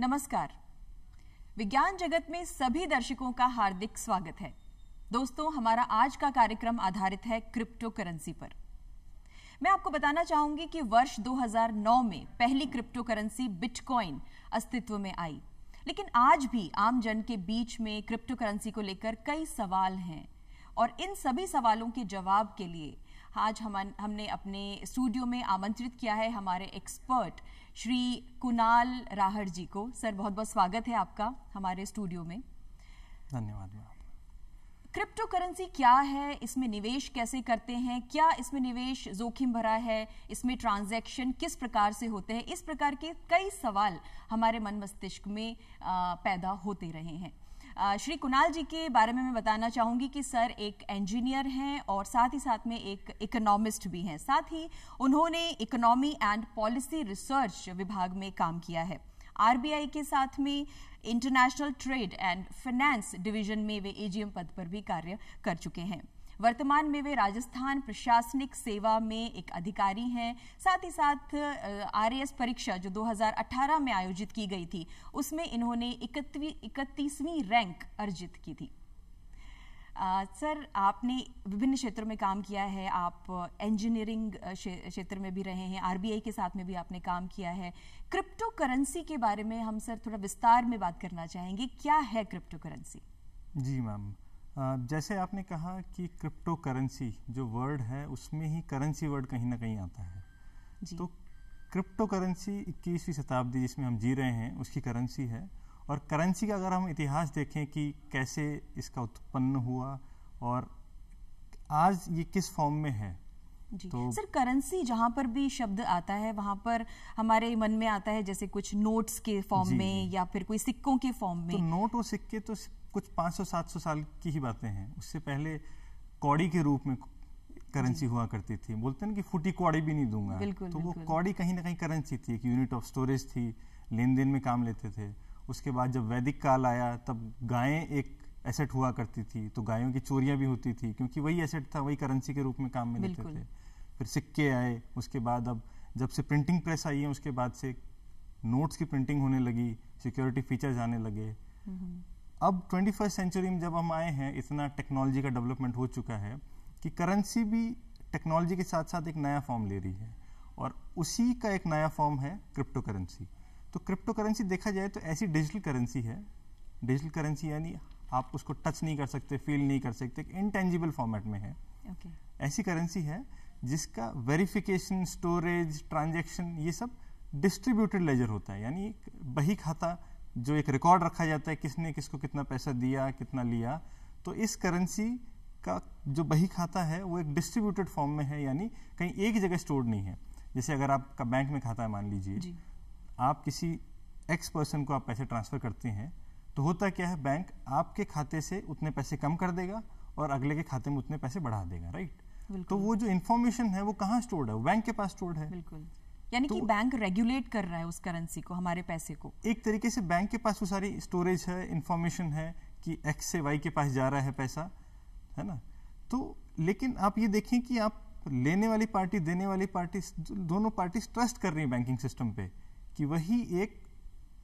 नमस्कार विज्ञान जगत में सभी दर्शकों का हार्दिक स्वागत है दोस्तों हमारा आज का कार्यक्रम आधारित है क्रिप्टो करेंसी पर मैं आपको बताना चाहूंगी कि वर्ष 2009 में पहली क्रिप्टो करेंसी बिटकॉइन अस्तित्व में आई लेकिन आज भी आम जन के बीच में क्रिप्टो करेंसी को लेकर कई सवाल हैं और इन सभी सवालों के जवाब के लिए आज हम हमने अपने स्टूडियो में आमंत्रित किया है हमारे एक्सपर्ट श्री कुणाल राहर जी को सर बहुत बहुत स्वागत है आपका हमारे स्टूडियो में धन्यवाद क्रिप्टो करेंसी क्या है इसमें निवेश कैसे करते हैं क्या इसमें निवेश जोखिम भरा है इसमें ट्रांजैक्शन किस प्रकार से होते हैं इस प्रकार के कई सवाल हमारे मन मस्तिष्क में पैदा होते रहे हैं श्री कुणाल जी के बारे में मैं बताना चाहूँगी कि सर एक इंजीनियर हैं और साथ ही साथ में एक इकोनॉमिस्ट भी हैं साथ ही उन्होंने इकोनॉमी एंड पॉलिसी रिसर्च विभाग में काम किया है आरबीआई के साथ में international trade and finance division में वे एजीएम पद पर भी कार्य कर चुके हैं वर्तमान में वे राजस्थान प्रशासनिक सेवा में एक अधिकारी हैं साथ ही साथ आरएएस परीक्षा जो 2018 में आयोजित की गई थी उसमें इन्होंने इकतीसवीं रैंक अर्जित की थी आ, सर आपने विभिन्न क्षेत्रों में काम किया है आप इंजीनियरिंग क्षेत्र में भी रहे हैं आरबीआई के साथ में भी आपने काम किया है क्रिप्टो करेंसी के बारे में हम सर थोड़ा विस्तार में बात करना चाहेंगे क्या है क्रिप्टो करेंसी जी मैम जैसे आपने कहा कि क्रिप्टो करेंसी जो वर्ड है उसमें ही करेंसी वर्ड कहीं ना कहीं आता है जी. तो क्रिप्टो करेंसी इक्कीसवीं शताब्दी जिसमें हम जी रहे हैं उसकी करेंसी है और करेंसी का अगर हम इतिहास देखें कि कैसे इसका उत्पन्न हुआ और आज ये किस फॉर्म में है जी तो सर करेंसी जहाँ पर भी शब्द आता है वहाँ पर हमारे मन में आता है जैसे कुछ नोट्स के फॉर्म में या फिर कोई सिक्कों के फॉर्म तो में तो नोट और सिक्के तो कुछ 500-700 साल की ही बातें हैं उससे पहले कौड़ी के रूप में करेंसी हुआ करती थी बोलते ना कि फूटी कौड़ी भी नहीं दूंगा बिल्कुल, तो बिल्कुल। वो कौड़ी कहीं ना कहीं करेंसी थी एक यूनिट ऑफ स्टोरेज थी लेन देन में काम लेते थे उसके बाद जब वैदिक काल आया तब गायें एक एसेट हुआ करती थी तो गायों की चोरियां भी होती थी क्योंकि वही एसेट था वही करेंसी के रूप में काम में लेते थे फिर सिक्के आए उसके बाद अब जब से प्रिंटिंग प्रेस आई है उसके बाद से नोट्स की प्रिंटिंग होने लगी सिक्योरिटी फीचर्स आने लगे हम्म। अब ट्वेंटी फर्स्ट सेंचुरी में जब हम आए हैं इतना टेक्नोलॉजी का डेवलपमेंट हो चुका है कि करेंसी भी टेक्नोलॉजी के साथ साथ एक नया फॉर्म ले रही है और उसी का एक नया फॉर्म है क्रिप्टो करेंसी तो क्रिप्टो करेंसी देखा जाए तो ऐसी डिजिटल करेंसी है डिजिटल करेंसी यानी आप उसको टच नहीं कर सकते फील नहीं कर सकते इनटेंजिबल फॉर्मेट में है okay. ऐसी करेंसी है जिसका वेरिफिकेशन स्टोरेज ट्रांजेक्शन ये सब डिस्ट्रीब्यूटेड लेजर होता है यानी बही खाता जो एक रिकॉर्ड रखा जाता है किसने किसको कितना पैसा दिया कितना लिया तो इस करेंसी का जो बही खाता है वो एक डिस्ट्रीब्यूटेड फॉर्म में है यानी कहीं एक जगह स्टोर्ड नहीं है जैसे अगर आपका बैंक में खाता है मान लीजिए आप किसी एक्स पर्सन को आप पैसे ट्रांसफ़र करते हैं तो होता क्या है बैंक आपके खाते से उतने पैसे कम कर देगा और अगले के खाते में उतने पैसे बढ़ा देगा राइट तो वो जो इन्फॉर्मेशन है वो कहाँ स्टोर्ड है बैंक के पास स्टोर्ड है बिल्कुल यानी तो कि बैंक रेगुलेट कर रहा है उस करेंसी को हमारे पैसे को एक तरीके से बैंक के पास वो सारी स्टोरेज है इंफॉर्मेशन है कि एक्स से वाई के पास जा रहा है पैसा है ना तो लेकिन आप ये देखें कि आप लेने वाली पार्टी देने वाली पार्टी दोनों पार्टी ट्रस्ट कर रही है बैंकिंग सिस्टम पे कि वही एक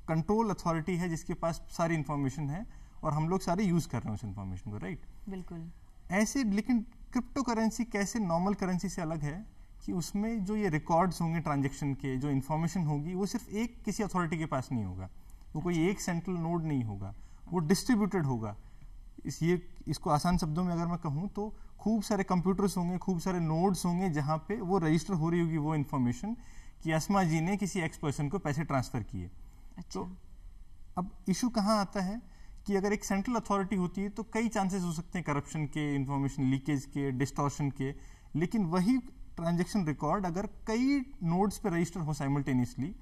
कंट्रोल अथॉरिटी है जिसके पास सारी इन्फॉर्मेशन है और हम लोग सारे यूज कर रहे हैं उस इन्फॉर्मेशन को राइट बिल्कुल ऐसे लेकिन क्रिप्टो करेंसी कैसे नॉर्मल करेंसी से अलग है कि उसमें जो ये रिकॉर्ड्स होंगे ट्रांजेक्शन के जो इन्फॉर्मेशन होगी वो सिर्फ एक किसी अथॉरिटी के पास नहीं होगा वो कोई अच्छा। एक सेंट्रल नोड नहीं होगा वो डिस्ट्रीब्यूटेड होगा इस ये इसको आसान शब्दों में अगर मैं कहूँ तो खूब सारे कंप्यूटर्स होंगे खूब सारे नोड्स होंगे जहाँ पे वो रजिस्टर हो रही होगी वो इन्फॉर्मेशन कि अस्मा जी ने किसी एक्स पर्सन को पैसे ट्रांसफ़र किए अच्छा। तो अब इशू कहाँ आता है कि अगर एक सेंट्रल अथॉरिटी होती है तो कई चांसेस हो सकते हैं करप्शन के इन्फॉर्मेशन लीकेज के डिस्टॉर्शन के लेकिन वही ट्रांजेक्शन रिकॉर्ड अगर कई नोड्स पे रजिस्टर हो साइमल्टेनियसली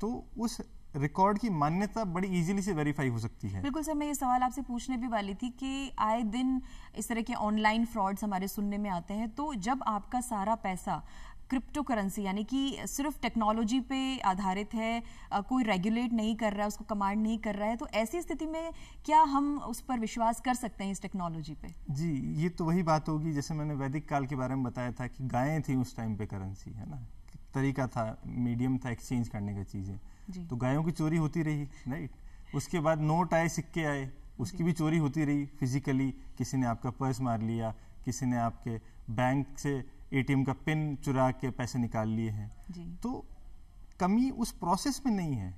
तो उस रिकॉर्ड की मान्यता बड़ी इजीली से वेरीफाई हो सकती है बिल्कुल सर मैं ये सवाल आपसे पूछने भी वाली थी कि आए दिन इस तरह के ऑनलाइन फ्रॉड्स हमारे सुनने में आते हैं तो जब आपका सारा पैसा क्रिप्टो करेंसी यानी कि सिर्फ टेक्नोलॉजी पे आधारित है कोई रेगुलेट नहीं कर रहा है उसको कमांड नहीं कर रहा है तो ऐसी स्थिति में क्या हम उस पर विश्वास कर सकते हैं इस टेक्नोलॉजी पे जी ये तो वही बात होगी जैसे मैंने वैदिक काल के बारे में बताया था कि गायें थी उस टाइम पे करेंसी है ना तरीका था मीडियम था एक्सचेंज करने का चीज़ें तो गायों की चोरी होती रही राइट उसके बाद नोट आए सिक्के आए उसकी भी चोरी होती रही फिजिकली किसी ने आपका पर्स मार लिया किसी ने आपके बैंक से एटीएम का पिन चुरा के पैसे निकाल लिए हैं तो कमी उस प्रोसेस में नहीं है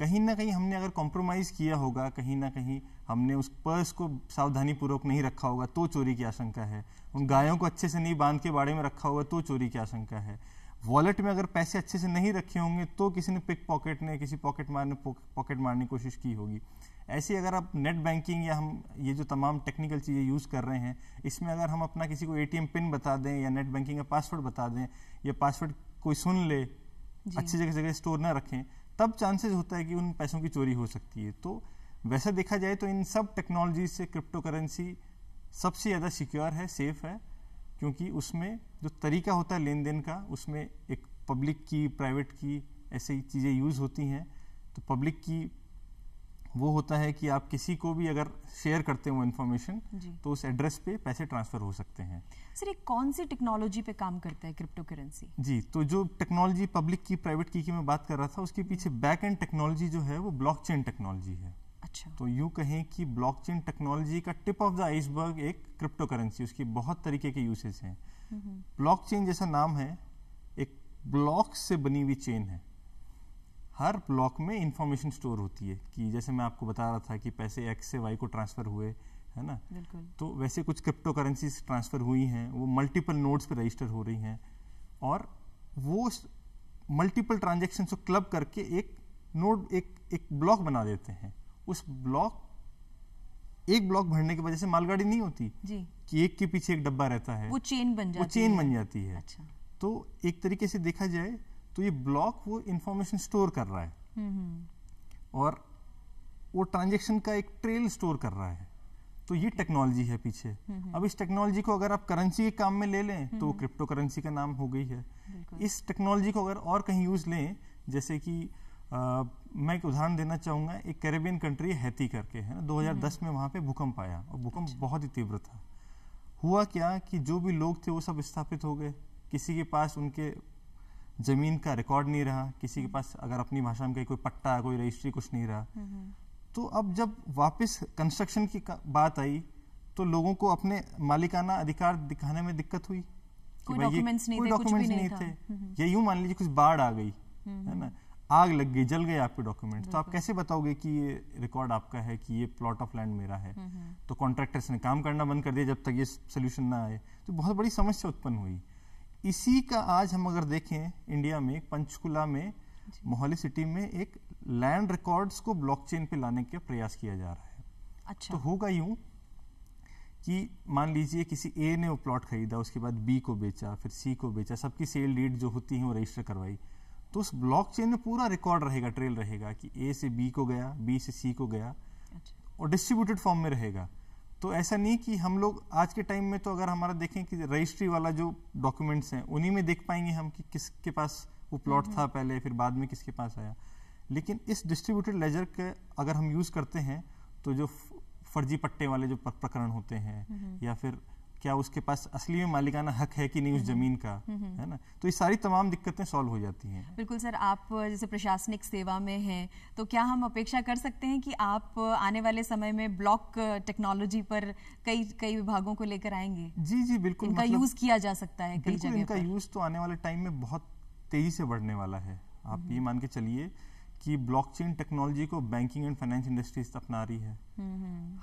कहीं ना कहीं हमने अगर कॉम्प्रोमाइज़ किया होगा कहीं ना कहीं हमने उस पर्स को सावधानी पूर्वक नहीं रखा होगा तो चोरी की आशंका है उन गायों को अच्छे से नहीं बांध के बाड़े में रखा होगा तो चोरी की आशंका है वॉलेट में अगर पैसे अच्छे से नहीं रखे होंगे तो किसी ने पिक पॉकेट ने किसी पॉकेट मारने पॉकेट मारने की कोशिश की होगी ऐसे अगर आप नेट बैंकिंग या हम ये जो तमाम टेक्निकल चीज़ें यूज़ कर रहे हैं इसमें अगर हम अपना किसी को एटीएम पिन बता दें या नेट बैंकिंग का पासवर्ड बता दें या पासवर्ड कोई सुन ले अच्छी जगह जगह स्टोर ना रखें तब चांसेस होता है कि उन पैसों की चोरी हो सकती है तो वैसा देखा जाए तो इन सब टेक्नोलॉजी से क्रिप्टो करेंसी सबसे ज़्यादा सिक्योर है सेफ है क्योंकि उसमें जो तरीका होता है लेन देन का उसमें एक पब्लिक की प्राइवेट की ऐसी चीज़ें यूज़ होती हैं तो पब्लिक की वो होता है कि आप किसी को भी अगर शेयर करते हो इन्फॉर्मेशन तो उस एड्रेस पे पैसे ट्रांसफ़र हो सकते हैं सर एक कौन सी टेक्नोलॉजी पे काम करता है क्रिप्टो करेंसी जी तो जो टेक्नोलॉजी पब्लिक की प्राइवेट की की मैं बात कर रहा था उसके पीछे बैक एंड टेक्नोलॉजी जो है वो ब्लॉकचेन टेक्नोलॉजी है अच्छा। तो यू कहें कि ब्लॉकचेन टेक्नोलॉजी का टिप ऑफ द आइसबर्ग एक क्रिप्टो करेंसी उसकी बहुत तरीके के यूसेज हैं ब्लॉकचेन जैसा नाम है एक ब्लॉक से बनी हुई चेन है हर ब्लॉक में इंफॉर्मेशन स्टोर होती है कि जैसे मैं आपको बता रहा था कि पैसे एक्स से वाई को ट्रांसफ़र हुए है ना तो वैसे कुछ क्रिप्टो करेंसी ट्रांसफ़र हुई हैं वो मल्टीपल नोड्स पर रजिस्टर हो रही हैं और वो मल्टीपल ट्रांजेक्शन को क्लब करके एक नोड एक एक ब्लॉक बना देते हैं उस ब्लॉक एक ब्लॉक भरने की वजह से मालगाड़ी नहीं होती जी कि एक के पीछे एक डब्बा रहता है वो चेन बन जाती वो चेन है। बन जाती है अच्छा। तो एक तरीके से देखा जाए तो ये ब्लॉक वो इंफॉर्मेशन स्टोर कर रहा है हम्म, हम्म। और वो ट्रांजेक्शन का एक ट्रेल स्टोर कर रहा है तो ये टेक्नोलॉजी है पीछे हम्म, अब इस टेक्नोलॉजी को अगर आप करेंसी के काम में ले लें तो क्रिप्टो करेंसी का नाम हो गई है इस टेक्नोलॉजी को अगर और कहीं यूज लें जैसे कि आ, मैं एक उदाहरण देना चाहूँगा एक कैरेबियन कंट्री हैती करके है ना 2010 में वहाँ पे भूकंप आया और भूकंप बहुत ही तीव्र था हुआ क्या कि जो भी लोग थे वो सब स्थापित हो गए किसी के पास उनके ज़मीन का रिकॉर्ड नहीं रहा किसी के हम्म। पास अगर अपनी भाषा में कोई पट्टा कोई रजिस्ट्री कुछ नहीं रहा हम्म, हम्म। तो अब जब वापस कंस्ट्रक्शन की बात आई तो लोगों को अपने मालिकाना अधिकार दिखाने में दिक्कत हुई कोई डॉक्यूमेंट्स नहीं, नहीं, नहीं थे, नहीं थे। या यूं मान लीजिए कुछ बाढ़ आ गई है ना आग लग गई जल गए आपके डॉक्यूमेंट तो आप कैसे बताओगे कि ये रिकॉर्ड आपका है कि ये प्लॉट ऑफ लैंड मेरा है हम्म, हम्म। तो कॉन्ट्रैक्टर्स ने काम करना बंद कर दिया जब तक ये सोल्यूशन ना आए तो बहुत बड़ी समस्या उत्पन्न हुई इसी का आज हम अगर देखें इंडिया में पंचकुला में मोहाली सिटी में एक लैंड रिकॉर्ड्स को ब्लॉकचेन पे लाने का प्रयास किया जा रहा है अच्छा तो होगा यूं कि मान लीजिए किसी ए ने वो प्लॉट खरीदा उसके बाद बी को बेचा फिर सी को बेचा सबकी सेल डीड जो होती है वो रजिस्टर करवाई तो उस ब्लॉकचेन में पूरा रिकॉर्ड रहेगा ट्रेल रहेगा कि ए से बी को गया बी से सी को गया अच्छा। और डिस्ट्रीब्यूटेड फॉर्म में रहेगा तो ऐसा नहीं कि हम लोग आज के टाइम में तो अगर हमारा देखें कि रजिस्ट्री वाला जो डॉक्यूमेंट्स हैं उन्हीं में देख पाएंगे हम कि किसके पास वो प्लॉट हम्म। था पहले फिर बाद में किसके पास आया लेकिन इस डिस्ट्रीब्यूटेड लेजर के अगर हम यूज़ करते हैं तो जो फर्जी पट्टे वाले जो प्रकरण होते हैं हम्म। या फिर क्या उसके पास असली में मालिकाना हक है कि नहीं उस हम्म। जमीन का हम्म, हम्म। है ना तो ये सारी तमाम दिक्कतें सॉल्व हो जाती हैं बिल्कुल सर आप जैसे प्रशासनिक सेवा में हैं तो क्या हम अपेक्षा कर सकते हैं कि आप आने वाले समय में ब्लॉक टेक्नोलॉजी पर कई कई विभागों को लेकर आएंगे जी जी बिल्कुल इनका मतलब, यूज किया जा सकता है कई जगह इनका यूज तो आने वाले टाइम में बहुत तेजी से बढ़ने वाला है आप ये मान के चलिए कि ब्लॉकचेन टेक्नोलॉजी को बैंकिंग एंड फाइनेंस इंडस्ट्रीज अपना रही है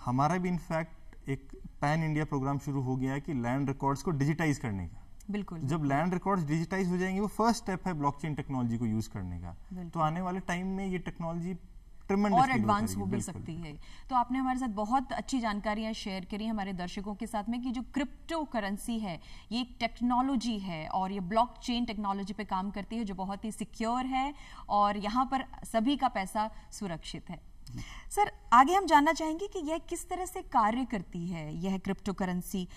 हमारा भी इनफैक्ट एक पैन इंडिया प्रोग्राम शुरू हो गया है कि लैंड रिकॉर्ड्स को डिजिटाइज करने का बिल्कुल जब लैंड रिकॉर्ड्स डिजिटाइज हो जाएंगे वो फर्स्ट स्टेप है ब्लॉकचेन टेक्नोलॉजी को यूज करने का तो आने वाले टाइम में ये टेक्नोलॉजी और एडवांस हो भी सकती है तो आपने हमारे साथ बहुत अच्छी जानकारियां शेयर करी हमारे दर्शकों के साथ में कि जो क्रिप्टो करेंसी है ये एक टेक्नोलॉजी है और ये ब्लॉकचेन टेक्नोलॉजी पे काम करती है जो बहुत ही सिक्योर है और यहाँ पर सभी का पैसा सुरक्षित है सर आगे हम जानना चाहेंगे कि यह किस तरह से कार्य करती है यह क्रिप्टो करेंसी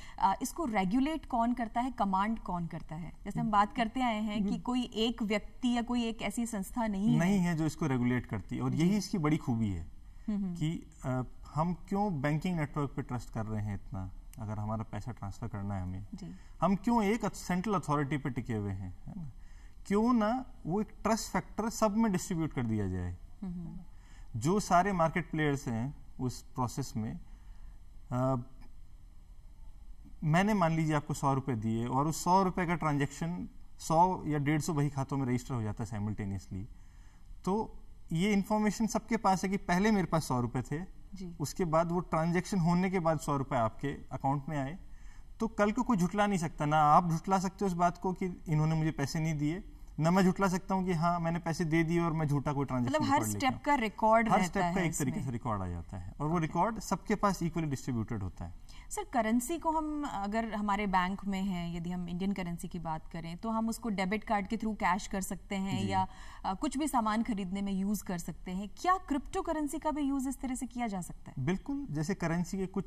इसको रेगुलेट कौन करता है कमांड कौन करता है जैसे हम बात करते आए हैं कि हम्म। कोई एक व्यक्ति या कोई एक ऐसी संस्था नहीं है नहीं है जो इसको रेगुलेट करती है और यही इसकी बड़ी खूबी है हम्म, हम्म। कि आ, हम क्यों बैंकिंग नेटवर्क पे ट्रस्ट कर रहे हैं इतना अगर हमारा पैसा ट्रांसफर करना है हमें हम क्यों एक सेंट्रल अथॉरिटी पे टिके हुए हैं क्यों ना वो एक ट्रस्ट फैक्टर सब में डिस्ट्रीब्यूट कर दिया जाए जो सारे मार्केट प्लेयर्स हैं उस प्रोसेस में आ, मैंने मान लीजिए आपको सौ रुपये दिए और उस सौ रुपये का ट्रांजेक्शन सौ या डेढ़ सौ वही खातों में रजिस्टर हो जाता है साइमल्टेनियसली तो ये इन्फॉर्मेशन सबके पास है कि पहले मेरे पास सौ रुपये थे जी। उसके बाद वो ट्रांजेक्शन होने के बाद सौ रुपये आपके अकाउंट में आए तो कल को कोई झुटला नहीं सकता ना आप झुटला सकते हो उस बात को कि इन्होंने मुझे पैसे नहीं दिए ना मैं झूठला सकता हूँ कि हाँ मैंने पैसे दे दिए और मैं झूठा कोई ट्रांजेक्शन मतलब हर स्टेप का रिकॉर्ड हर स्टेप का एक तरीके से रिकॉर्ड आ जाता है और वो रिकॉर्ड सबके पास इक्वली डिस्ट्रीब्यूटेड होता है सर करेंसी को हम अगर हमारे बैंक में है यदि हम इंडियन करेंसी की बात करें तो हम उसको डेबिट कार्ड के थ्रू कैश कर सकते हैं या आ, कुछ भी सामान खरीदने में यूज कर सकते हैं क्या क्रिप्टो करेंसी का भी यूज इस तरह से किया जा सकता है बिल्कुल जैसे करेंसी के कुछ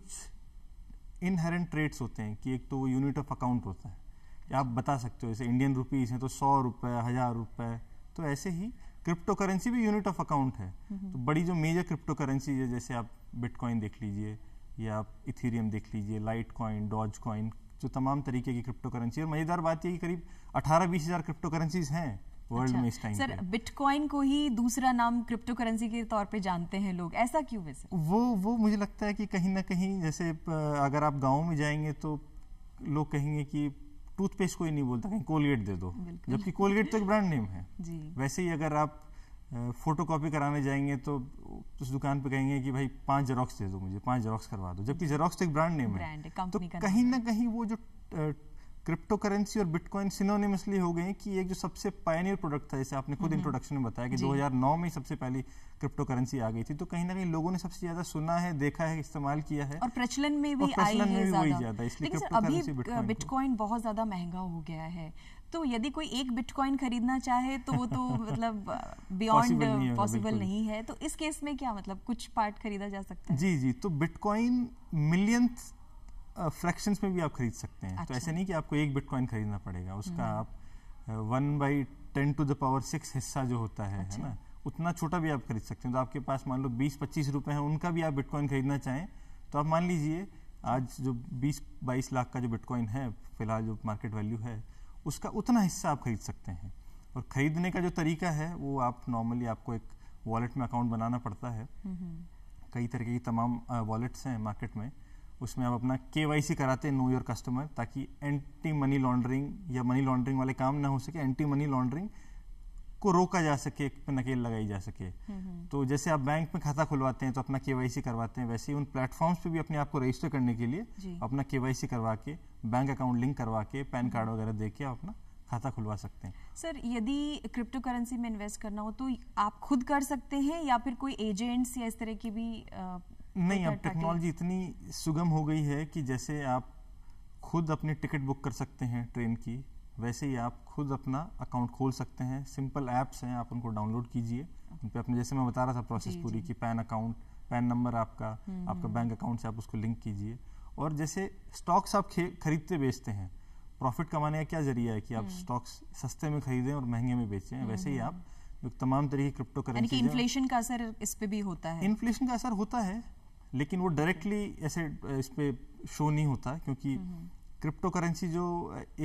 इनहेरेंट ट्रेड्स होते हैं कि एक तो वो यूनिट ऑफ अकाउंट होता है आप बता सकते हो जैसे इंडियन रुपीज़ हैं तो सौ रुपये हज़ार रुपये तो ऐसे ही क्रिप्टो करेंसी भी यूनिट ऑफ अकाउंट है तो बड़ी जो मेजर क्रिप्टो करेंसी है जैसे आप बिटकॉइन देख लीजिए या आप इथीरियम देख लीजिए लाइट कॉइन डॉज कॉइन जो तमाम तरीके की क्रिप्टो करेंसी और मज़ेदार बात ये करीब अठारह बीस हज़ार क्रिप्टो करेंसीज हैं वर्ल्ड अच्छा। में इस टाइम सर बिटकॉइन को ही दूसरा नाम क्रिप्टो करेंसी के तौर पे जानते हैं लोग ऐसा क्यों वैसे वो वो मुझे लगता है कि कहीं ना कहीं जैसे अगर आप गाँव में जाएंगे तो लोग कहेंगे कि टूथपेस्ट कोई नहीं बोलता कहीं कोलगेट दे दो जबकि कोलगेट तो एक ब्रांड नेम है वैसे ही अगर आप फोटो कॉपी कराने जाएंगे तो उस दुकान पे कहेंगे कि भाई पांच जेरोक्स दे दो मुझे पांच जेरोक्स करवा दो जबकि जेरोक्स तो एक ब्रांड नेम है तो कहीं ना कहीं वो जो क्रिप्टो करेंसी और बिटकॉइन सिनोनिमसली हो गए कि एक जो सबसे पायनियर प्रोडक्ट था जैसे आपने खुद इंट्रोडक्शन हम्म। में बताया कि 2009 में सबसे पहली क्रिप्टो करेंसी आ गई थी तो कहीं ना कहीं लोगों ने सबसे ज्यादा सुना है देखा है इस्तेमाल किया है और प्रचलन में भी प्रचलन में भी वही ज्यादा इसलिए क्रिप्टो करेंसी बिटकॉइन बहुत ज्यादा महंगा हो गया है तो यदि कोई एक बिटकॉइन खरीदना चाहे तो वो तो मतलब uh, uh, बियॉन्ड पॉसिबल नहीं है तो इस केस में क्या मतलब कुछ पार्ट खरीदा जा सकता है जी जी तो बिटकॉइन मिलियंथ फ्रैक्शंस में भी आप खरीद सकते हैं तो अच्छा। तो ऐसे नहीं कि आपको एक बिटकॉइन खरीदना पड़ेगा उसका हम्म। आप one by ten to the power six हिस्सा जो होता है अच्छा। है ना उतना छोटा भी आप खरीद सकते हैं तो आपके पास मान लो बीस पच्चीस रुपए हैं उनका भी आप बिटकॉइन खरीदना चाहें तो आप मान लीजिए आज जो बीस बाईस लाख का जो बिटकॉइन है फिलहाल जो मार्केट वैल्यू है उसका उतना हिस्सा आप खरीद सकते हैं और ख़रीदने का जो तरीका है वो आप नॉर्मली आपको एक वॉलेट में अकाउंट बनाना पड़ता है हम्म। कई तरीके की तमाम वॉलेट्स हैं मार्केट में उसमें आप अपना के कराते हैं नो योर कस्टमर ताकि एंटी मनी लॉन्ड्रिंग या मनी लॉन्ड्रिंग वाले काम ना हो सके एंटी मनी लॉन्ड्रिंग को रोका जा सके पे नकेल लगाई जा सके हम्म, हम्म। तो जैसे आप बैंक में खाता खुलवाते हैं तो अपना के करवाते हैं वैसे ही उन प्लेटफॉर्म्स पे भी अपने आप को रजिस्टर करने के लिए अपना के करवा के बैंक अकाउंट लिंक करवा के पैन कार्ड वगैरह दे के आप अपना खाता खुलवा सकते हैं सर यदि क्रिप्टो करेंसी में इन्वेस्ट करना हो तो आप खुद कर सकते हैं या फिर कोई एजेंट्स या इस तरह की भी नहीं अब टेक्नोलॉजी इतनी सुगम हो गई है कि जैसे आप खुद अपनी टिकट बुक कर सकते हैं ट्रेन की वैसे ही आप खुद अपना अकाउंट खोल सकते हैं सिंपल ऐप्स हैं आप उनको डाउनलोड कीजिए उन पर अपने जैसे मैं बता रहा था प्रोसेस पूरी कि पैन अकाउंट पैन नंबर आपका हम्म, आपका बैंक हम्म। अकाउंट से आप उसको लिंक कीजिए और जैसे स्टॉक्स आप खरीदते बेचते हैं प्रॉफिट कमाने का क्या जरिया है कि आप स्टॉक्स हम्म। सस्ते में खरीदें और महंगे में बेचें वैसे ही आप तमाम तरीके क्रिप्टो करेंसी इन्फ्लेशन का असर इस पे भी होता है इन्फ्लेशन का असर होता है लेकिन वो डायरेक्टली ऐसे इस पर शो नहीं होता क्योंकि क्रिप्टो हम्म, हम्म। करेंसी जो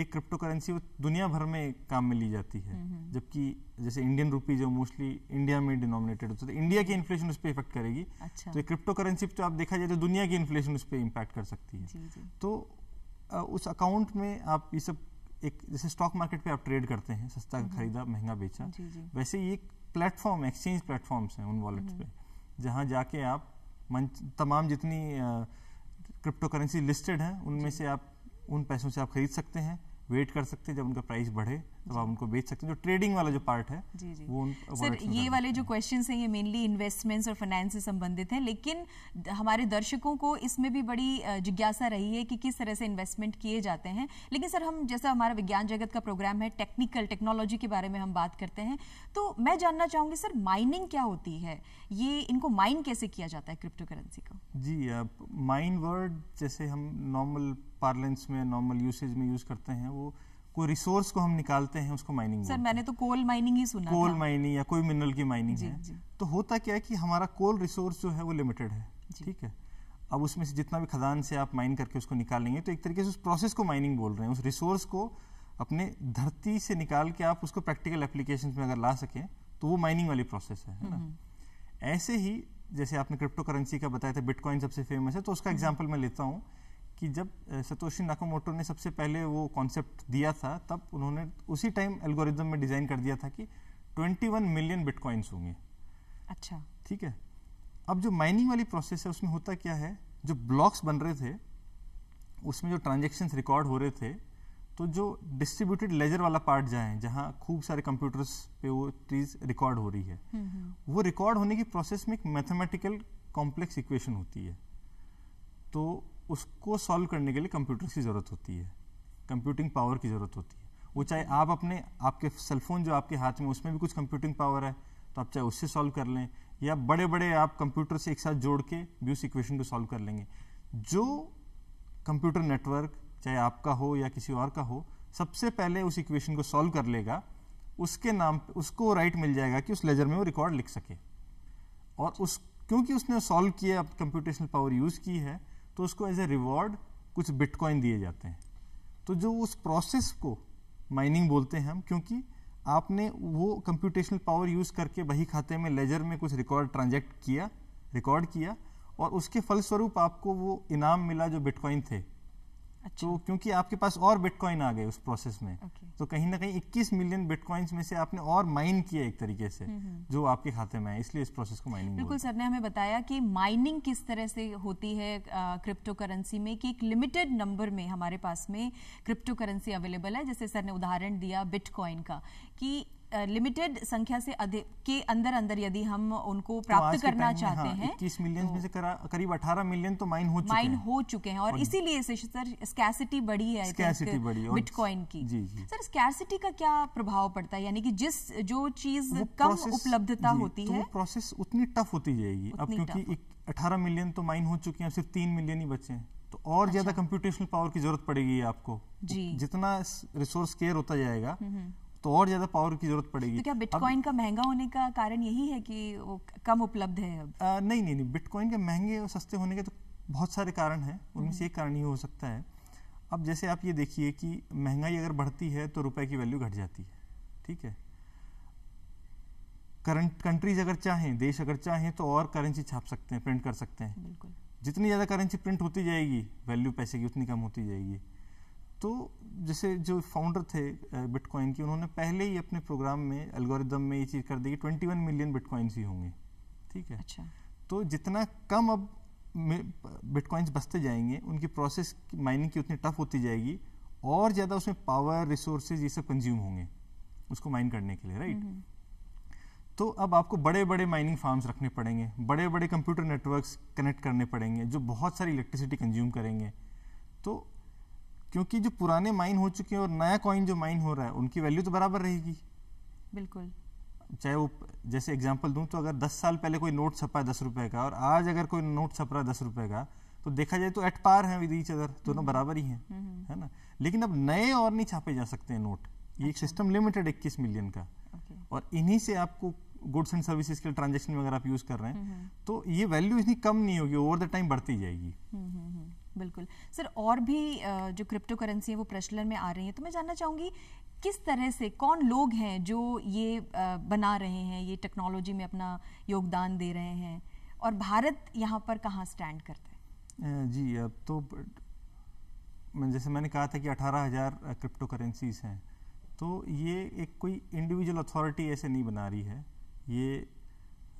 एक क्रिप्टो करेंसी वो दुनिया भर में काम में ली जाती है हम्म, जबकि जैसे इंडियन रुपी जो मोस्टली इंडिया में डिनोमिनेटेड होता है तो इंडिया की इन्फ्लेशन उस पर इफेक्ट करेगी अच्छा। तो क्रिप्टो करेंसी पर तो आप देखा जाए तो दुनिया की इन्फ्लेशन उस पर इम्पैक्ट कर सकती है जी, जी। तो आ, उस अकाउंट में आप ये सब एक जैसे स्टॉक मार्केट पे आप ट्रेड करते हैं सस्ता खरीदा महंगा बेचा जी, वैसे ये प्लेटफॉर्म एक्सचेंज प्लेटफॉर्म्स हैं उन वॉलेट्स पे जहाँ जाके आप तमाम जितनी क्रिप्टो करेंसी लिस्टेड हैं उनमें से आप उन पैसों से आप खरीद सकते हैं वेट कर सकते हैं जब उनका प्राइस बढ़े तब आप उनको बेच सकते हैं जो ट्रेडिंग वाला जो पार्ट है जी जी वो उन, सर ये वाले जो क्वेश्चन हैं ये मेनली इन्वेस्टमेंट्स और फाइनेंस से संबंधित हैं लेकिन हमारे दर्शकों को इसमें भी बड़ी जिज्ञासा रही है कि किस तरह से इन्वेस्टमेंट किए जाते हैं लेकिन सर हम जैसा हमारा विज्ञान जगत का प्रोग्राम है टेक्निकल टेक्नोलॉजी के बारे में हम बात करते हैं तो मैं जानना चाहूँगी सर माइनिंग क्या होती है ये इनको माइन कैसे किया जाता है क्रिप्टो करेंसी को जी माइन वर्ड जैसे हम नॉर्मल पार्लेंस में नॉर्मल यूसेज में यूज़ करते हैं वो वो रिसोर्स को हम निकालते हैं उसको माइनिंग सर मैंने तो कोल माइनिंग ही सुना कोल माइनिंग या कोई मिनरल की माइनिंग है तो होता क्या है कि हमारा कोल रिसोर्स जो है वो लिमिटेड है ठीक है अब उसमें से जितना भी खदान से आप माइन करके उसको निकालेंगे तो एक तरीके से उस प्रोसेस को माइनिंग बोल रहे हैं उस रिसोर्स को अपने धरती से निकाल के आप उसको प्रैक्टिकल एप्लीकेशन में अगर ला सकें तो वो माइनिंग वाली प्रोसेस है ना हम्म। ऐसे ही जैसे आपने क्रिप्टो करेंसी का बताया था बिटकॉइन सबसे फेमस है तो उसका एग्जाम्पल हम्म। मैं लेता हूँ कि जब सतोशी नाकामोटो ने सबसे पहले वो कॉन्सेप्ट दिया था तब उन्होंने उसी टाइम एल्गोरिज्म में डिज़ाइन कर दिया था कि 21 मिलियन बिटकॉइंस होंगे अच्छा ठीक है अब जो माइनिंग वाली प्रोसेस है उसमें होता क्या है जो ब्लॉक्स बन रहे थे उसमें जो ट्रांजेक्शन्स रिकॉर्ड हो रहे थे तो जो डिस्ट्रीब्यूटेड लेजर वाला पार्ट जाए जहाँ खूब सारे कंप्यूटर्स पे वो चीज़ रिकॉर्ड हो रही है हम्म, हम्म। वो रिकॉर्ड होने की प्रोसेस में एक मैथमेटिकल कॉम्प्लेक्स इक्वेशन होती है तो उसको सॉल्व करने के लिए कंप्यूटर की ज़रूरत होती है कंप्यूटिंग पावर की ज़रूरत होती है वो चाहे आप अपने आपके सेलफोन जो आपके हाथ में उसमें भी कुछ कंप्यूटिंग पावर है तो आप चाहे उससे सॉल्व कर लें या बड़े बड़े आप कंप्यूटर से एक साथ जोड़ के भी उस इक्वेशन को सॉल्व कर लेंगे जो कंप्यूटर नेटवर्क चाहे आपका हो या किसी और का हो सबसे पहले उस इक्वेशन को सॉल्व कर लेगा उसके नाम पे उसको राइट मिल जाएगा कि उस लेजर में वो रिकॉर्ड लिख सके और उस क्योंकि उसने सॉल्व किया कंप्यूटेशनल पावर यूज़ की है तो उसको एज ए रिवॉर्ड कुछ बिटकॉइन दिए जाते हैं तो जो उस प्रोसेस को माइनिंग बोलते हैं हम क्योंकि आपने वो कंप्यूटेशनल पावर यूज़ करके वही खाते में लेजर में कुछ रिकॉर्ड ट्रांजेक्ट किया रिकॉर्ड किया और उसके फलस्वरूप आपको वो इनाम मिला जो बिटकॉइन थे तो क्योंकि आपके पास और बिटकॉइन आ गए उस प्रोसेस में okay. तो कहीं ना कहीं 21 मिलियन बिटकॉइंस में से आपने और माइन किया एक तरीके से हम्म, हम्म। जो आपके खाते में है इसलिए इस प्रोसेस को माइनिंग बिल्कुल सर ने हमें बताया कि माइनिंग किस तरह से होती है क्रिप्टो करेंसी में कि एक लिमिटेड नंबर में हमारे पास में क्रिप्टो करेंसी अवेलेबल है जैसे सर ने उदाहरण दिया बिटकॉइन का कि लिमिटेड संख्या से अधिक के अंदर अंदर यदि हम उनको तो प्राप्त तो करना चाहते हाँ, हैं तीस मिलियन तो, में से करीब 18 मिलियन तो माइन हो चुके माइन हो चुके हैं और, और इसीलिए सर स्कैसिटी बढ़ी है स्कैसिटी बढ़ी है बिटकॉइन की जी, जी। सर स्कैसिटी का क्या प्रभाव पड़ता है यानी कि जिस जो चीज कम उपलब्धता होती तो है प्रोसेस उतनी टफ होती जाएगी अब क्योंकि अठारह मिलियन तो माइन हो चुके हैं सिर्फ तीन मिलियन ही बचे हैं तो और अच्छा। ज्यादा कंप्यूटेशनल पावर की जरूरत पड़ेगी आपको जी जितना रिसोर्स केयर होता जाएगा हम्म, हम्म। तो और ज्यादा पावर की जरूरत पड़ेगी तो क्या बिटकॉइन का महंगा होने का कारण यही है कि वो कम उपलब्ध है अब आ, नहीं नहीं नहीं बिटकॉइन के महंगे और सस्ते होने के तो बहुत सारे कारण हैं उनमें से एक कारण ये हो सकता है अब जैसे आप ये देखिए कि महंगाई अगर बढ़ती है तो रुपए की वैल्यू घट जाती है ठीक है करंट कंट्रीज अगर चाहें देश अगर चाहें तो और करेंसी छाप सकते हैं प्रिंट कर सकते हैं बिल्कुल जितनी ज़्यादा करेंसी प्रिंट होती जाएगी वैल्यू पैसे की उतनी कम होती जाएगी तो जैसे जो फाउंडर थे बिटकॉइन के उन्होंने पहले ही अपने प्रोग्राम में एल्गोरिदम में ये चीज़ कर दी कि ट्वेंटी वन मिलियन बिटकॉइंस ही होंगे ठीक है अच्छा तो जितना कम अब बिटकॉइंस बसते जाएंगे उनकी प्रोसेस माइनिंग की उतनी टफ होती जाएगी और ज़्यादा उसमें पावर रिसोर्सेज ये सब कंज्यूम होंगे उसको माइन करने के लिए राइट हम्म, हम्म। तो अब आपको बड़े बड़े माइनिंग फार्म्स रखने पड़ेंगे बड़े बड़े कंप्यूटर नेटवर्क्स कनेक्ट करने पड़ेंगे जो बहुत सारी इलेक्ट्रिसिटी कंज्यूम करेंगे तो क्योंकि जो पुराने माइन हो चुके हैं और नया कॉइन जो माइन हो रहा है उनकी वैल्यू तो बराबर रहेगी बिल्कुल चाहे वो जैसे एग्जाम्पल दूं तो अगर दस साल पहले कोई नोट छपा है दस रुपए का और आज अगर कोई नोट छप रहा है दस रुपए का तो देखा जाए तो एट पार है विद ईच अदर दोनों हम्म। बराबर ही हैं हम्म, हम्म। है ना लेकिन अब नए और नहीं छापे जा सकते हैं नोट ये एक सिस्टम अच्छा। लिमिटेड इक्कीस मिलियन का और इन्हीं से आपको गुड्स एंड सर्विसेज के ट्रांजेक्शन में अगर आप यूज कर रहे हैं तो ये वैल्यू इतनी कम नहीं होगी ओवर द टाइम बढ़ती जाएगी बिल्कुल सर और भी जो क्रिप्टो करेंसी है वो प्रचलन में आ रही है तो मैं जानना चाहूँगी किस तरह से कौन लोग हैं जो ये बना रहे हैं ये टेक्नोलॉजी में अपना योगदान दे रहे हैं और भारत यहाँ पर कहाँ स्टैंड करता है जी अब तो जैसे मैंने कहा था कि अठारह हज़ार क्रिप्टो करेंसीज हैं तो ये एक कोई इंडिविजुअल अथॉरिटी ऐसे नहीं बना रही है ये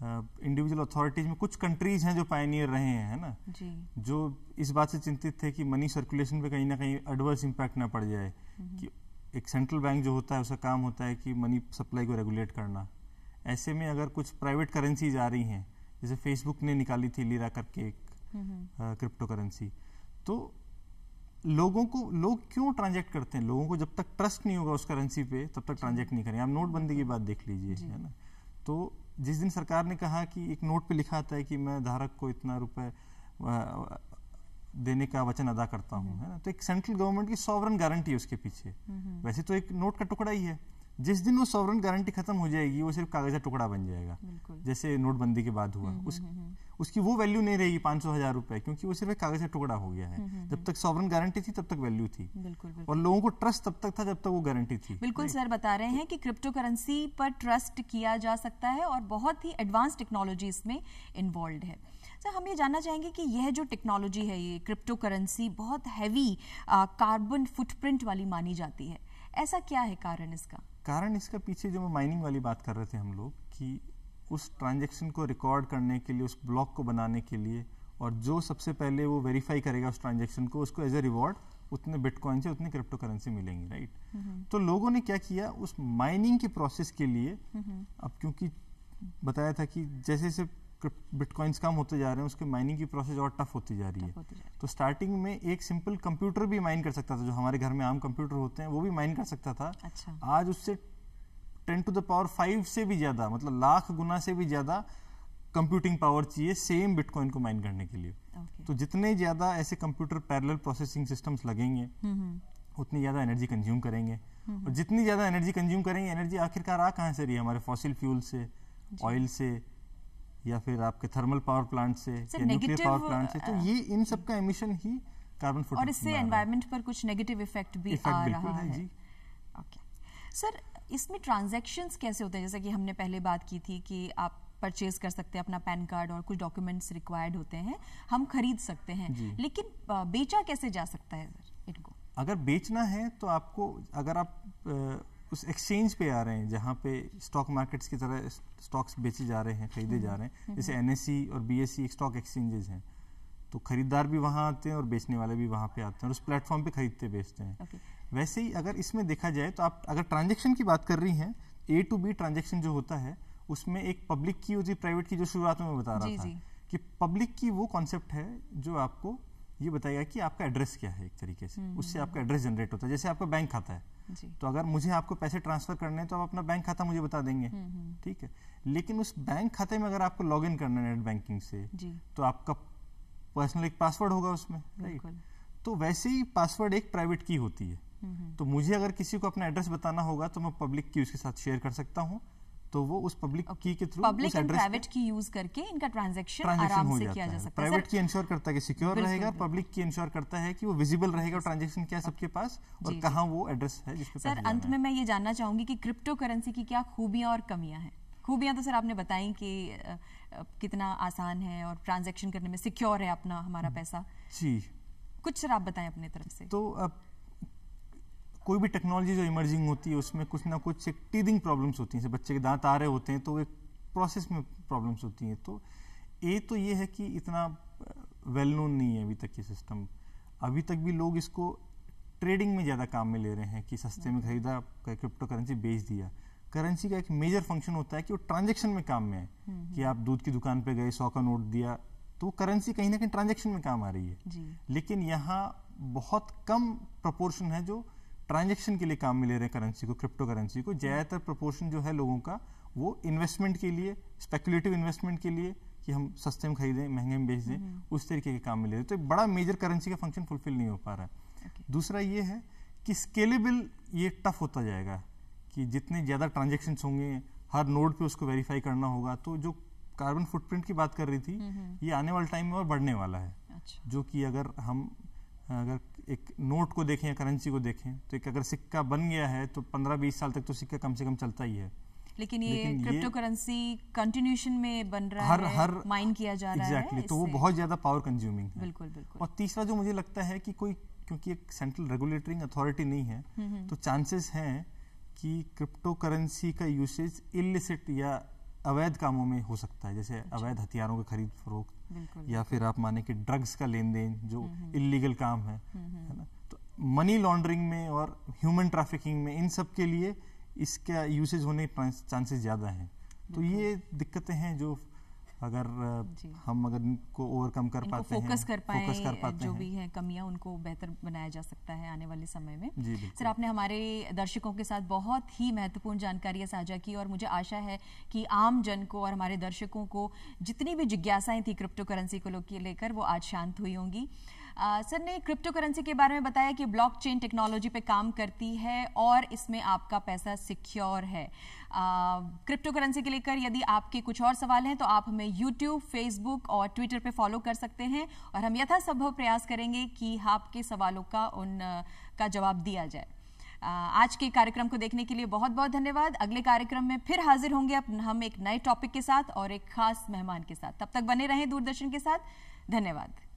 इंडिविजुअल अथॉरिटीज में कुछ कंट्रीज हैं जो पायनियर रहे हैं है ना जी जो इस बात से चिंतित थे कि मनी सर्कुलेशन पे कहीं ना कहीं एडवर्स इम्पैक्ट ना पड़ जाए हम्म। कि एक सेंट्रल बैंक जो होता है उसका काम होता है कि मनी सप्लाई को रेगुलेट करना ऐसे में अगर कुछ प्राइवेट करेंसीज आ रही हैं जैसे फेसबुक ने निकाली थी लीरा करके एक क्रिप्टो हम्म। करेंसी तो लोगों को लोग क्यों ट्रांजेक्ट करते हैं लोगों को जब तक ट्रस्ट नहीं होगा उस करेंसी पे तब तक ट्रांजेक्ट नहीं करेंगे आप नोटबंदी की बात देख लीजिए है ना तो जिस दिन सरकार ने कहा कि एक नोट पे लिखा था कि मैं धारक को इतना रुपए देने का वचन अदा करता हूँ है ना तो एक सेंट्रल गवर्नमेंट की सॉवरन गारंटी है उसके पीछे हम्म, हम्म। वैसे तो एक नोट का टुकड़ा ही है जिस दिन वो सॉवरन गारंटी खत्म हो जाएगी वो सिर्फ कागज का टुकड़ा बन जाएगा जैसे नोटबंदी के बाद हुआ हम्म, उस हम्म, हम्म, उसकी वो वैल्यू नहीं रहेगी पांच सौ हजार रुपए क्योंकि वो सिर्फ कागज का टुकड़ा हो गया है जब तक सॉवरन गारंटी थी तब तक वैल्यू थी बिल्कुल, बिल्कुल। और लोगों को ट्रस्ट तब तक था जब तक वो गारंटी थी बिल्कुल सर बता रहे हैं कि क्रिप्टो करेंसी पर ट्रस्ट किया जा सकता है और बहुत ही एडवांस टेक्नोलॉजी इसमें इन्वॉल्व है सर हम ये जानना चाहेंगे कि यह जो टेक्नोलॉजी है ये क्रिप्टो करेंसी बहुत हैवी कार्बन फुटप्रिंट वाली मानी जाती है ऐसा क्या है कारण इसका कारण इसका पीछे जो माइनिंग वाली बात कर रहे थे हम लोग कि उस ट्रांजेक्शन को रिकॉर्ड करने के लिए उस ब्लॉक को बनाने के लिए और जो सबसे पहले वो वेरीफाई करेगा उस ट्रांजेक्शन को उसको एज ए रिवॉर्ड उतने बिटकॉइन से उतने क्रिप्टो करेंसी मिलेंगी राइट तो लोगों ने क्या किया उस माइनिंग के प्रोसेस के लिए अब क्योंकि बताया था कि जैसे जैसे बिटकॉइंस कम होते जा रहे हैं उसके माइनिंग की प्रोसेस और टफ होती जा रही है तो स्टार्टिंग में एक सिंपल कंप्यूटर भी माइन कर सकता था जो हमारे घर में आम कंप्यूटर होते हैं वो भी माइन कर सकता था अच्छा। आज उससे ten to the power five से भी ज़्यादा मतलब लाख गुना से भी ज़्यादा कंप्यूटिंग पावर चाहिए सेम बिटकॉइन को माइन करने के लिए तो जितने ज़्यादा ऐसे कंप्यूटर पैरल प्रोसेसिंग सिस्टम्स लगेंगे हम्म, हम्म। उतनी ज़्यादा एनर्जी कंज्यूम करेंगे हम्म, और जितनी ज़्यादा एनर्जी कंज्यूम करेंगे एनर्जी आखिरकार आ कहाँ से रही है हमारे फॉसिल फ्यूल से ऑयल से या फिर आपके थर्मल पावर प्लांट से या न्यूक्लियर पावर प्लांट से तो ये इन सब का एमिशन ही कार्बन फुट और इससे एनवायरनमेंट पर कुछ नेगेटिव इफेक्ट भी आ रहा है, जी ओके सर इसमें ट्रांजैक्शंस कैसे होते हैं जैसे कि हमने पहले बात की थी कि आप परचेज कर सकते हैं अपना पैन कार्ड और कुछ डॉक्यूमेंट्स रिक्वायर्ड होते हैं हम खरीद सकते हैं लेकिन बेचा कैसे जा सकता है सर इनको अगर बेचना है तो आपको अगर आप उस एक्सचेंज पे आ रहे हैं जहाँ पे स्टॉक मार्केट्स की तरह स्टॉक्स बेचे जा रहे हैं खरीदे जा रहे हैं जैसे एन हम्म, और बी स्टॉक एक्सचेंजेस हैं तो खरीदार भी वहाँ आते हैं और बेचने वाले भी वहाँ पे आते हैं और उस प्लेटफॉर्म पे खरीदते बेचते हैं okay. वैसे ही अगर इसमें देखा जाए तो आप अगर ट्रांजेक्शन की बात कर रही हैं ए टू बी ट्रांजेक्शन जो होता है उसमें एक पब्लिक की और प्राइवेट की जो शुरुआत में बता रहा था कि पब्लिक की वो कॉन्सेप्ट है जो आपको ये बताएगा कि आपका एड्रेस क्या है एक तरीके से हम्म, उससे हम्म, आपका एड्रेस जनरेट होता है जैसे आपका बैंक खाता है तो अगर मुझे आपको पैसे ट्रांसफर करने हैं तो आप अपना बैंक खाता मुझे बता देंगे हम्म, हम्म। ठीक है लेकिन उस बैंक खाते में अगर आपको लॉग इन करना है नेट बैंकिंग से तो आपका पर्सनल एक पासवर्ड होगा उसमें राइट तो वैसे ही पासवर्ड एक प्राइवेट की होती है हम्म, तो मुझे अगर किसी को अपना एड्रेस बताना होगा तो मैं पब्लिक की उसके साथ शेयर कर सकता हूँ तो वो उस पब्लिक की के through public and private key use करके इनका ट्रांजेक्शन आराम से किया जा सकता है प्राइवेट की इंश्योर करता है कि सिक्योर रहेगा पब्लिक की इंश्योर करता है कि वो विजिबल रहेगा ट्रांजेक्शन क्या सबके पास और कहाँ वो एड्रेस है जिसपे सर अंत में मैं ये जानना चाहूंगी कि क्रिप्टो करेंसी की क्या खूबियां और कमियां हैं खूबियां तो सर आपने बताई कि कितना आसान है और ट्रांजेक्शन करने में सिक्योर है अपना हमारा हम्म। पैसा जी कुछ सर आप बताएं अपने तरफ से तो कोई भी टेक्नोलॉजी जो इमर्जिंग होती है उसमें कुछ ना कुछ एक टीदिंग प्रॉब्लम्स होती हैं जैसे बच्चे के दांत आ रहे होते हैं तो एक प्रोसेस में प्रॉब्लम्स होती हैं तो ए तो ये है कि इतना वेल नोन नहीं है अभी तक ये सिस्टम अभी तक भी लोग इसको ट्रेडिंग में ज़्यादा काम में ले रहे हैं कि सस्ते में खरीदा क्रिप्टो करेंसी बेच दिया करेंसी का एक मेजर फंक्शन होता है कि वो ट्रांजेक्शन में काम में है हम्म, हम्म। कि आप दूध की दुकान पर गए सौ का नोट दिया तो करेंसी कहीं ना कहीं ट्रांजेक्शन में काम आ रही है लेकिन यहाँ बहुत कम प्रपोर्शन है जो ट्रांजेक्शन के लिए काम में ले रहे हैं करेंसी को क्रिप्टो करेंसी को ज़्यादातर प्रपोर्शन जो है लोगों का वो इन्वेस्टमेंट के लिए स्पेकुलेटिव इन्वेस्टमेंट के लिए कि हम सस्ते में खरीदें महंगे में बेच दें हम्म। उस तरीके के काम में ले रहे तो बड़ा मेजर करेंसी का फंक्शन फुलफिल नहीं हो पा रहा है okay. दूसरा ये है कि स्केलेबल ये टफ होता जाएगा कि जितने ज़्यादा ट्रांजेक्शन्स होंगे हर नोड पे उसको वेरीफाई करना होगा तो जो कार्बन फुटप्रिंट की बात कर रही थी हम्म, हम्म। ये आने वाले टाइम में और बढ़ने वाला है अच्छा। जो कि अगर हम अगर एक नोट को देखें या करेंसी को देखें तो एक अगर सिक्का बन गया है तो पंद्रह बीस साल तक तो सिक्का कम से कम चलता ही है लेकिन ये क्रिप्टो करेंसी कंटिन्यूशन में बन रहा हर, है हर माइन किया जा exactly, रहा है एग्जैक्टली तो वो बहुत ज्यादा पावर कंज्यूमिंग है बिल्कुल बिल्कुल और तीसरा जो मुझे लगता है कि कोई क्योंकि एक सेंट्रल रेगुलेटरिंग अथॉरिटी नहीं है हम्म, हम्म। तो चांसेस हैं कि क्रिप्टो करेंसी का यूसेज इलिसिट या अवैध कामों में हो सकता है जैसे अच्छा। अवैध हथियारों का खरीद फरोख्त या फिर आप माने कि ड्रग्स का लेन देन जो हम्म, हम्म। इलीगल काम है हम्म, है ना तो मनी लॉन्ड्रिंग में और ह्यूमन ट्रैफिकिंग में इन सब के लिए इसका यूसेज होने के चांसेस ज़्यादा हैं तो ये दिक्कतें हैं जो अगर हम अगर इनको ओवरकम कर पाते हैं फोकस कर पाए फोकस कर पाते जो भी है कमियां उनको बेहतर बनाया जा सकता है आने वाले समय में सर आपने हमारे दर्शकों के साथ बहुत ही महत्वपूर्ण जानकारियां साझा की और मुझे आशा है कि आम जन को और हमारे दर्शकों को जितनी भी जिज्ञासाएं थी क्रिप्टो करेंसी को लेकर वो आज शांत हुई होंगी सर ने क्रिप्टो करेंसी के बारे में बताया कि ब्लॉकचेन टेक्नोलॉजी पे काम करती है और इसमें आपका पैसा सिक्योर है क्रिप्टो करेंसी के लेकर यदि आपके कुछ और सवाल हैं तो आप हमें यूट्यूब फेसबुक और ट्विटर पे फॉलो कर सकते हैं और हम यथासंभव प्रयास करेंगे कि आपके सवालों का उन का जवाब दिया जाए आज के कार्यक्रम को देखने के लिए बहुत बहुत धन्यवाद अगले कार्यक्रम में फिर हाजिर होंगे हम एक नए टॉपिक के साथ और एक खास मेहमान के साथ तब तक बने रहें दूरदर्शन के साथ धन्यवाद